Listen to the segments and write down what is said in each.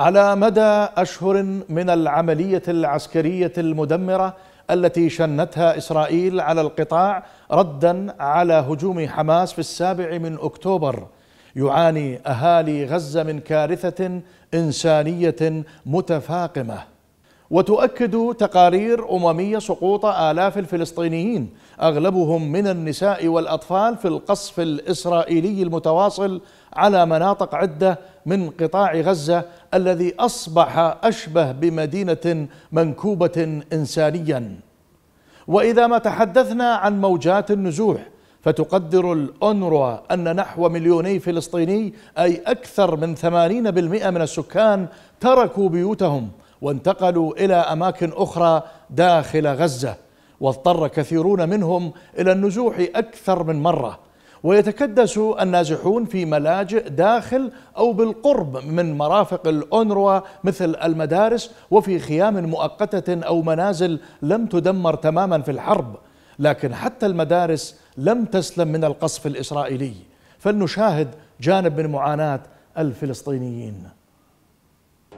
على مدى أشهر من العملية العسكرية المدمرة التي شنتها إسرائيل على القطاع ردا على هجوم حماس في السابع من أكتوبر يعاني أهالي غزة من كارثة إنسانية متفاقمة وتؤكد تقارير أممية سقوط آلاف الفلسطينيين أغلبهم من النساء والأطفال في القصف الإسرائيلي المتواصل على مناطق عدة من قطاع غزة الذي أصبح أشبه بمدينة منكوبة إنسانيا وإذا ما تحدثنا عن موجات النزوح فتقدر الأونروا أن نحو مليوني فلسطيني أي أكثر من 80% من السكان تركوا بيوتهم وانتقلوا إلى أماكن أخرى داخل غزة واضطر كثيرون منهم إلى النزوح أكثر من مرة ويتكدس النازحون في ملاجئ داخل أو بالقرب من مرافق الأونروا مثل المدارس وفي خيام مؤقتة أو منازل لم تدمر تماما في الحرب لكن حتى المدارس لم تسلم من القصف الإسرائيلي فلنشاهد جانب من معاناة الفلسطينيين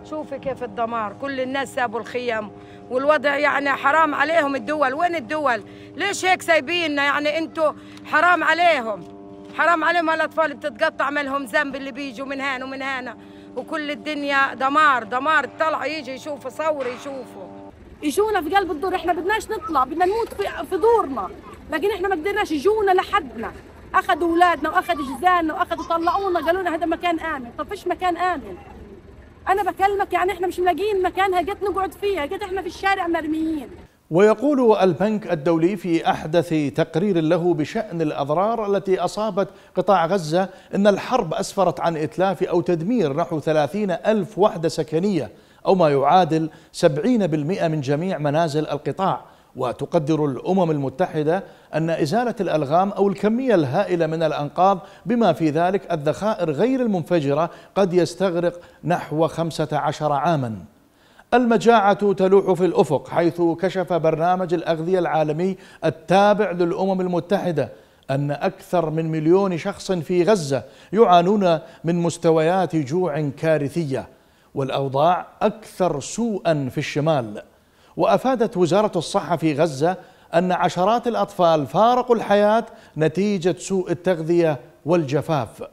شوفي كيف الدمار كل الناس سابوا الخيم والوضع يعني حرام عليهم الدول وين الدول ليش هيك سايبيننا يعني انتو حرام عليهم حرام عليهم هالاطفال بتتقطع مالهم ذنب اللي بيجوا من هان ومن هنا وكل الدنيا دمار دمار طلع يجي يشوفوا صور يشوفوا يجونا في قلب الدور احنا بدناش نطلع بدنا نموت في, دورنا لكن احنا ما قدرناش يجونا لحدنا اخذوا اولادنا واخذوا جزاننا واخذوا طلعونا قالوا لنا هذا مكان امن طب فيش مكان امن انا بكلمك يعني احنا مش ملاقيين مكان هجت نقعد فيه هجت احنا في الشارع مرميين ويقول البنك الدولي في احدث تقرير له بشان الاضرار التي اصابت قطاع غزه ان الحرب اسفرت عن اتلاف او تدمير نحو 30 الف وحده سكنيه او ما يعادل 70% من جميع منازل القطاع وتقدر الامم المتحده ان ازاله الالغام او الكميه الهائله من الانقاض بما في ذلك الذخائر غير المنفجره قد يستغرق نحو 15 عاما. المجاعة تلوح في الأفق حيث كشف برنامج الأغذية العالمي التابع للأمم المتحدة أن أكثر من مليون شخص في غزة يعانون من مستويات جوع كارثية والأوضاع أكثر سوءا في الشمال وأفادت وزارة الصحة في غزة أن عشرات الأطفال فارقوا الحياة نتيجة سوء التغذية والجفاف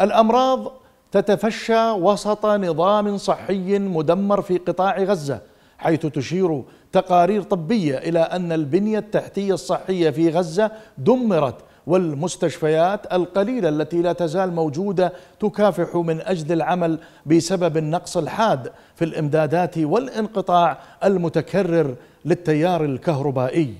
الأمراض تتفشى وسط نظام صحي مدمر في قطاع غزة حيث تشير تقارير طبية إلى أن البنية التحتية الصحية في غزة دمرت والمستشفيات القليلة التي لا تزال موجودة تكافح من أجل العمل بسبب النقص الحاد في الإمدادات والانقطاع المتكرر للتيار الكهربائي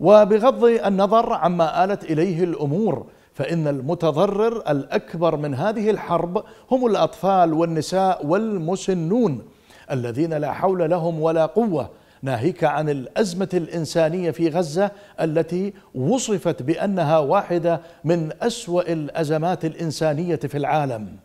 وبغض النظر عما آلت إليه الأمور فإن المتضرر الأكبر من هذه الحرب هم الأطفال والنساء والمسنون الذين لا حول لهم ولا قوة ناهيك عن الأزمة الإنسانية في غزة التي وصفت بأنها واحدة من أسوأ الأزمات الإنسانية في العالم